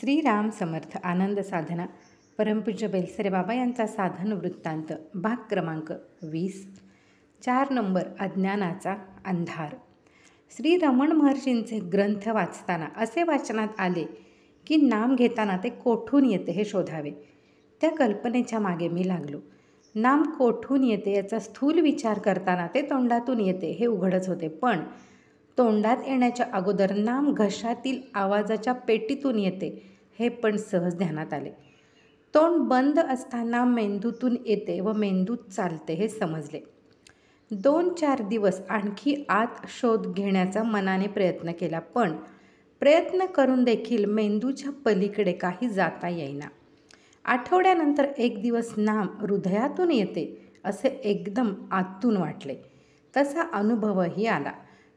श्रीराम समर्थ आनंद साधना परमपूज्य बेलसरे बाबा यांचा साधन वृत्तांत भाग क्रमांक वीस चार नंबर अज्ञानाचा अंधार श्री रमण महर्षींचे ग्रंथ वाचताना असे वाचनात आले की नाम घेताना ते कोठून येते हे शोधावे त्या कल्पनेच्या मागे मी लागलो नाम कोठून येते याचा स्थूल विचार करताना ते तोंडातून येते हे उघडच होते पण तोंडात येण्याच्या अगोदर नाम घशातील आवाजाच्या पेटीतून येते हे पण सहज ध्यानात आले तोंड बंद असताना मेंदूतून येते व मेंदू चालते हे समजले दोन चार दिवस आणखी आत शोध घेण्याचा मनाने प्रयत्न केला पण प्रयत्न करून देखील मेंदूच्या पलीकडे काही जाता येईना आठवड्यानंतर एक दिवस नाम हृदयातून येते असे एकदम आतून वाटले तसा अनुभवही आला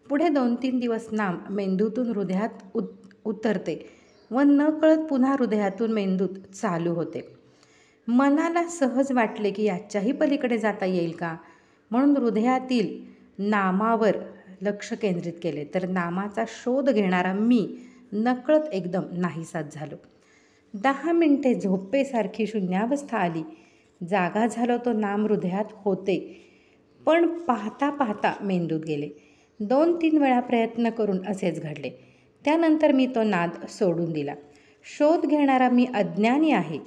पुढे दोन तीन दिवस नाम मेंदूतून हृदयात उत उतरते व नकळत पुन्हा हृदयातून मेंदूत चालू होते मनाला सहज वाटले की याच्याही पलीकडे जाता येईल का म्हणून हृदयातील नामावर लक्ष केंद्रित केले तर नामाचा शोध घेणारा मी नकळत एकदम नाहीसाच झालो दहा मिनटे झोपेसारखी शून्यावस्था आली जागा झालो तो नाम हृदयात होते पण पाहता पाहता मेंदूत गेले दोन तीन वेळा प्रयत्न करून असेच घडले त्यानंतर मी तो नाद सोडून दिला शोध घेणारा मी अज्ञानी आहे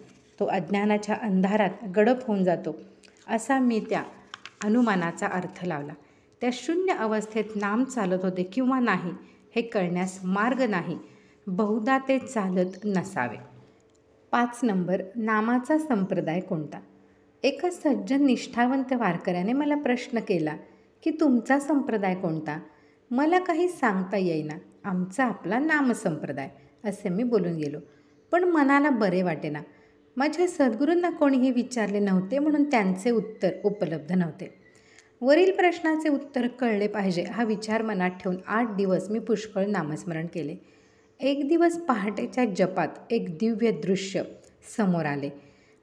तो अज्ञानाच्या अंधारात गडप होऊन जातो असा मी त्या अनुमानाचा अर्थ लावला त्या शून्य अवस्थेत नाम चालत होते किंवा नाही हे कळण्यास मार्ग नाही बहुधा ते चालत नसावे पाच नंबर नामाचा संप्रदाय कोणता एका सज्जन निष्ठावंत वारकऱ्याने मला प्रश्न केला की तुमचा संप्रदाय कोणता मला काही सांगता येईना आमचा आपला नामसंप्रदाय असे मी बोलून गेलो पण मनाला बरे ना माझ्या सद्गुरूंना कोणीही विचारले नव्हते म्हणून त्यांचे उत्तर उपलब्ध नव्हते वरील प्रश्नाचे उत्तर कळले पाहिजे हा विचार मनात ठेवून आठ दिवस मी पुष्कळ नामस्मरण केले एक दिवस पहाटेच्या जपात एक दिव्य दृश्य समोर आले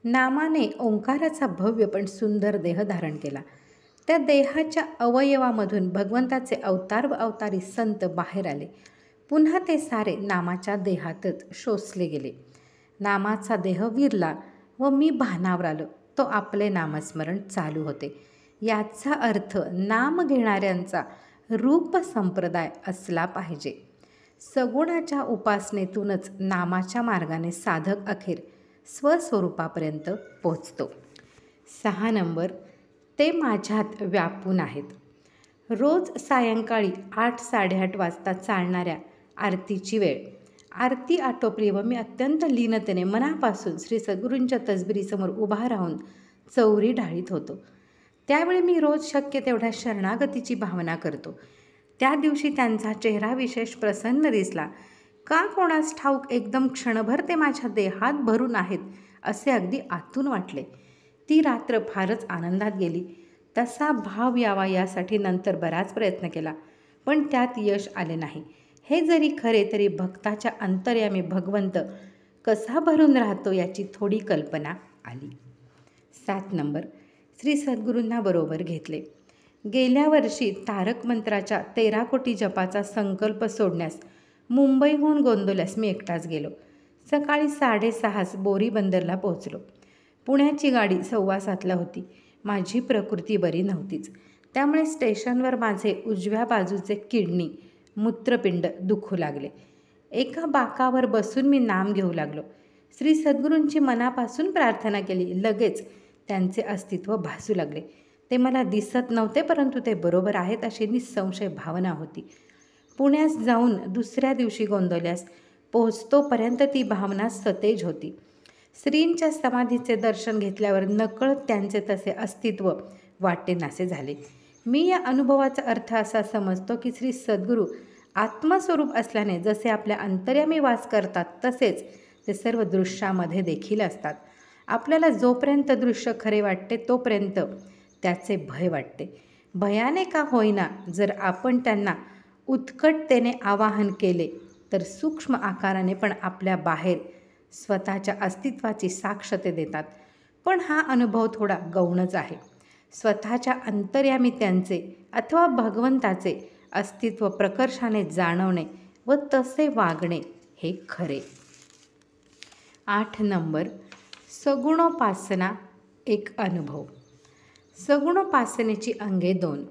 नामाने ओंकाराचा भव्य पण सुंदर देह धारण केला त्या देहाच्या अवयवामधून भगवंताचे अवतार व अवतारी संत बाहेर आले पुन्हा ते सारे नामाच्या देहातच शोषले गेले नामाचा देह विरला व मी भानावर आलो तो आपले नामस्मरण चालू होते याचा अर्थ नाम घेणाऱ्यांचा रूप संप्रदाय असला पाहिजे सगुणाच्या उपासनेतूनच नामाच्या मार्गाने साधक अखेर स्वस्वरूपापर्यंत पोचतो सहा नंबर ते माझ्यात व्यापून आहेत रोज सायंकाळी आठ साडेआठ वाजता चालणाऱ्या आरतीची वेळ आरती आटोपली व मी अत्यंत लीनतेने मनापासून श्री सद्गुरूंच्या तसबिरीसमोर उभा राहून चौरी ढाळीत होतो त्यावेळी मी रोज शक्य तेवढ्या शरणागतीची भावना करतो त्या दिवशी त्यांचा चेहरा विशेष प्रसन्न दिसला का कोणास ठाऊक एकदम क्षणभर ते माझ्या देहात भरून आहेत असे अगदी आतून वाटले ती रात्र फारच आनंदात गेली तसा भाव यावा यासाठी नंतर बराच प्रयत्न केला पण त्यात यश आले नाही हे जरी खरे तरी भक्ताच्या अंतर्यामी भगवंत कसा भरून राहतो याची थोडी कल्पना आली सात नंबर श्री सद्गुरूंना बरोबर घेतले गेल्या वर्षी तारक मंत्राच्या तेरा कोटी जपाचा संकल्प सोडण्यास मुंबईहून गोंदवल्यास मी एकटाच गेलो सकाळी साडेसहास बोरी बंदरला पोहोचलो पुण्याची गाडी सव्वा सातला होती माझी प्रकृती बरी नव्हतीच त्यामुळे स्टेशनवर माझे उजव्या बाजूचे किडनी मूत्रपिंड दुखू लागले एका बाकावर बसून मी नाम घेऊ लागलो श्री सद्गुरूंची मनापासून प्रार्थना केली लगेच त्यांचे अस्तित्व भासू लागले ते मला दिसत नव्हते परंतु ते बरोबर आहेत अशी निसंशय भावना होती पुण्यास जाऊन दुसऱ्या दिवशी गोंदवल्यास पोहोचतोपर्यंत ती भावना सतेज होती स्त्रींच्या समाधीचे दर्शन घेतल्यावर नकळत त्यांचे तसे अस्तित्व वाटे नासे झाले मी या अनुभवाचा अर्थ असा समजतो की श्री सद्गुरू आत्मस्वरूप असल्याने जसे आपल्या अंतर्यामी वास करतात तसेच ते सर्व दृश्यामध्ये देखील असतात आपल्याला जोपर्यंत दृश्य खरे वाटते तोपर्यंत त्याचे भय वाटते भयाने का होईना जर आपण त्यांना उत्कटतेने आवाहन केले तर सूक्ष्म आकाराने पण आपल्या बाहेर स्वतःच्या अस्तित्वाची साक्ष ते देतात पण हा अनुभव थोडा गौणच आहे स्वतःच्या अंतर्यामी त्यांचे अथवा भगवंताचे अस्तित्व प्रकर्षाने जाणवणे व तसे वागणे हे खरे आठ नंबर सगुणोपासना एक अनुभव सगुणोपासनेची अंगे दोन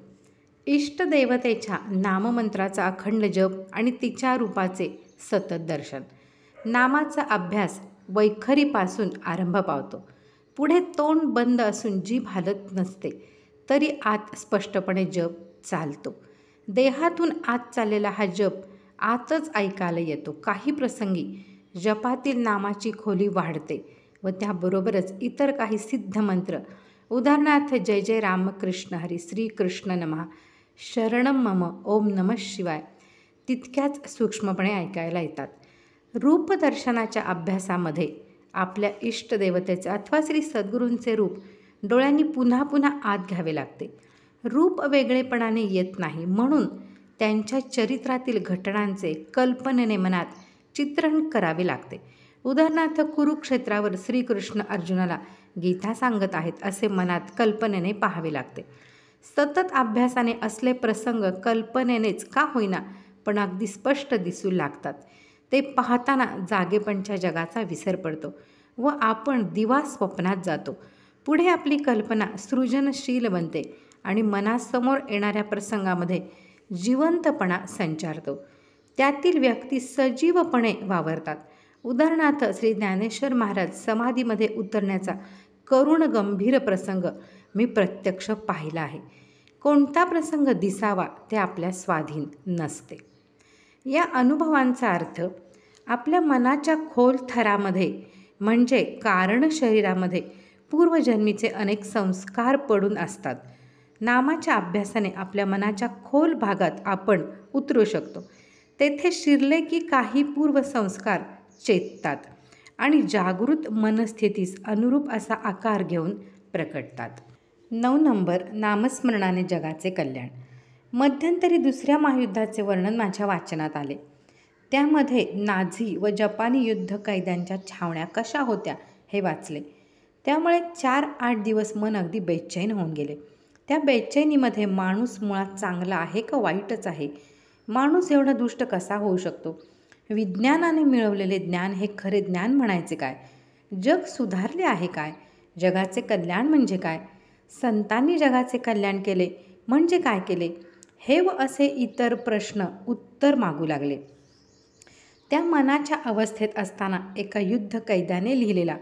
इष्टदेवतेच्या नाममंत्राचा अखंड जप आणि तिच्या रूपाचे सतत दर्शन नामाचा अभ्यास वैखरीपासून आरंभ पावतो पुढे तोंड बंद असून जीभ हालत नसते तरी आत स्पष्टपणे जप चालतो देहातून आत चाललेला हा जप आतच ऐकायला येतो काही प्रसंगी जपातील नामाची खोली वाढते व त्याबरोबरच इतर काही सिद्ध मंत्र उदाहरणार्थ जय जय रामकृष्ण हरी श्रीकृष्ण नमः शरणम मम ओम नमः शिवाय तितक्याच सूक्ष्मपणे ऐकायला येतात रूपदर्शनाच्या अभ्यासामध्ये आपल्या इष्टदेवतेचे अथवा श्री सद्गुरूंचे रूप डोळ्यांनी पुन्हा पुन्हा आत घ्यावे लागते रूप वेगळेपणाने येत नाही म्हणून त्यांच्या चरित्रातील घटनांचे कल्पनेने मनात चित्रण करावे लागते उदाहरणार्थ कुरुक्षेत्रावर श्रीकृष्ण अर्जुनाला गीता सांगत आहेत असे मनात कल्पनेने पाहावे लागते सतत अभ्यासाने असले प्रसंग कल्पनेनेच का होईना पण अगदी स्पष्ट दिसू लागतात ते पाहताना जागेपणच्या जगाचा विसर पडतो व आपण दिवा स्वप्नात जातो पुढे आपली कल्पना सृजनशील बनते आणि मनासमोर येणाऱ्या प्रसंगामध्ये जिवंतपणा संचारतो त्यातील व्यक्ती सजीवपणे वावरतात उदाहरणार्थ श्री ज्ञानेश्वर महाराज समाधीमध्ये उतरण्याचा करुण गंभीर प्रसंग मी प्रत्यक्ष पाहिला आहे कोणता प्रसंग दिसावा ते आपल्या स्वाधीन नसते या अनुभवांचा अर्थ आपल्या मनाच्या खोल थरामध्ये म्हणजे कारण शरीरामध्ये पूर्वजन्मीचे अनेक संस्कार पडून असतात नामाच्या अभ्यासाने आपल्या मनाच्या खोल भागात आपण उतरू शकतो तेथे शिरले की काही पूर्वसंस्कार चेततात आणि जागृत मनस्थितीस अनुरूप असा आकार घेऊन प्रकटतात नऊ नंबर नामस्मरणाने जगाचे कल्याण मध्यंतरी दुसऱ्या महायुद्धाचे वर्णन माझ्या वाचनात आले त्यामध्ये नाझी व जपानी युद्ध कैद्यांच्या छावण्या कशा होत्या हे वाचले त्यामुळे चार आठ दिवस मन अगदी बेचैन होऊन गेले त्या बेचैनीमध्ये माणूस मुळात चांगला आहे का वाईटच आहे माणूस एवढा दुष्ट कसा होऊ शकतो विज्ञानाने मिळवलेले ज्ञान हे खरे ज्ञान म्हणायचे काय जग सुधारले आहे काय जगाचे कल्याण म्हणजे काय संतांनी जगाचे कल्याण केले म्हणजे काय केले हे व असे इतर प्रश्न उत्तर मागू लागले त्या मनाच्या अवस्थेत असताना एका युद्ध कैद्याने लिहिलेला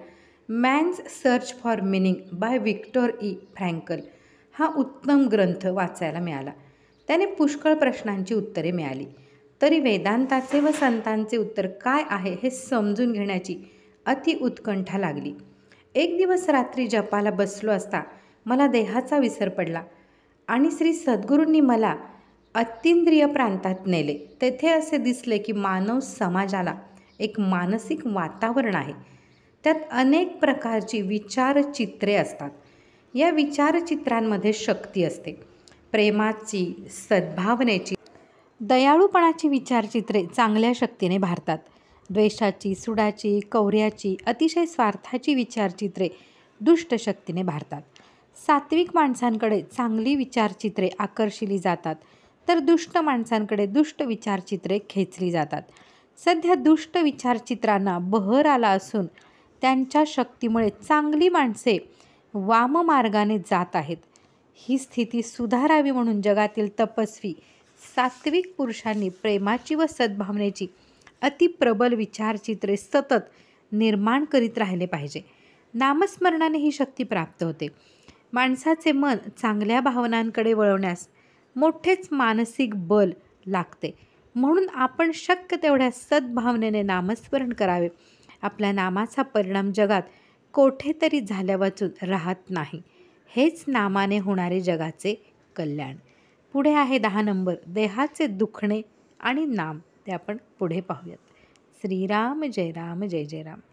man's search for meaning by Victor E Frankl हा उत्तम ग्रंथ वाचायला मिळाला त्याने पुष्कळ प्रश्नांची उत्तरे मिळाली तरी वेदांताचे व संतांचे उत्तर काय आहे हे समजून घेण्याची अति उत्कंठा लागली एक दिवस रात्री जपाला बसलो असता मला देहाचा विसर पडला आणि श्री सद्गुरूंनी मला अतिंद्रिय प्रांतात नेले तेथे असे दिसले की मानव समाजाला एक मानसिक वातावरण आहे त्यात अनेक प्रकारची विचारचित्रे असतात या विचारचित्रांमध्ये शक्ती असते प्रेमाची सद्भावनेची दयाळूपणाची विचारचित्रे चांगल्या शक्तीने भारतात द्वेषाची सुडाची कौऱ्याची अतिशय स्वार्थाची विचारचित्रे दुष्ट शक्तीने भारतात सात्विक माणसांकडे चांगली विचारचित्रे आकर्षिली जातात तर दुष्ट माणसांकडे दुष्ट विचारचित्रे खेचली जातात सध्या दुष्ट विचारचित्रांना बहर आला असून त्यांच्या शक्तीमुळे चांगली माणसे वाममार्गाने जात आहेत ही स्थिती सुधारावी म्हणून जगातील तपस्वी सात्विक पुरुषांनी प्रेमाची व सद्भावनेची अतिप्रबल विचारचित्रे सतत निर्माण करीत राहिले पाहिजे नामस्मरणाने ही शक्ती प्राप्त होते माणसाचे मन चांगल्या भावनांकडे वळवण्यास मोठेच मानसिक बल लागते म्हणून आपण शक्य तेवढ्या सद्भावनेने नामस्मरण करावे आपल्या नामाचा परिणाम जगात कोठेतरी झाल्या राहत नाही हेच नामाने होणारे जगाचे कल्याण पुढे आहे दहा नंबर देहाचे दुखणे आणि नाम ते आपण पुढे पाहूयात श्रीराम जय राम जय जय राम